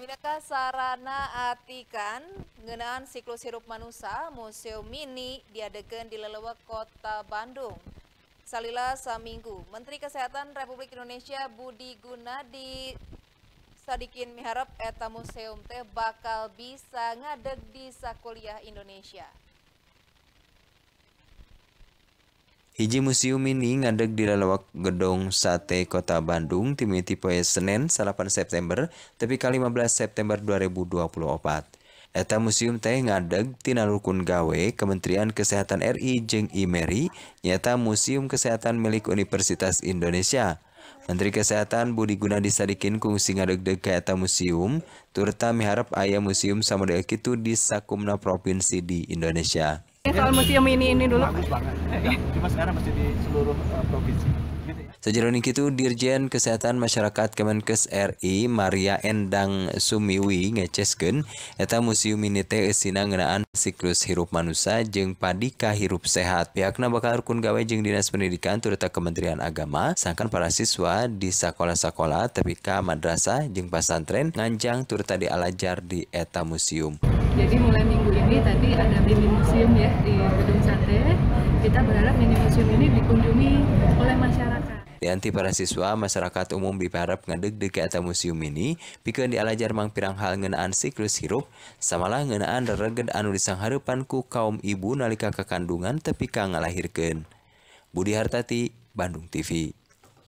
Minakah sarana atikan ngenaan siklus hirup manusia Museum Mini diadakan di Lelewek Kota Bandung. Salila Saminggu, Menteri Kesehatan Republik Indonesia Budi Gunadi Sadikin miharap eta museum teh bakal bisa ngadeg di Sakuliah Indonesia. Hiji museum ini ngadeg di lalawak gedung sate kota Bandung timiti poe Senin 8 September tapi kali 15 September 2024. Eta museum teh ngadeg tina rukun gawe Kementerian Kesehatan RI jeng IMERI nyata Museum Kesehatan milik Universitas Indonesia. Menteri Kesehatan Budi Gunadi Sadikin kungsi ngadeg-deg ka eta museum, turta miharap ayah museum samudaya kitu di sakumna provinsi di Indonesia ngomongin soal museum ini ini dulu. Bagus banget. Iya, cuma sekarang masih di seluruh eh, provinsi. Gitu ya. Sejroning itu Dirjen Kesehatan Masyarakat Kemenkes RI Maria Endang Sumiwi ngecesken eta museum ini teh esina ngenaan siklus hirup manusia jeng padika hirup sehat. Pihaknya bakal rukun gawe jeng Dinas Pendidikan turut Kementerian Agama sangkan para siswa di sekolah-sekolah tapi ka madrasah jeng pasantren nganjang tadi alajar di eta museum. Jadi mulai Mini museum ya di gedung sate kita berharap mini museum ini dikunjungi oleh masyarakat Dianti para siswa, masyarakat umum diharap ngedeg-deg ke atas museum ini, pikeun dialajar mang pirang hal ngenaan siklus hirup, samalah ngenaan rereged anu disang harapanku kaum ibu nalika kekandungan tepi ka Budi Hartati, Bandung TV.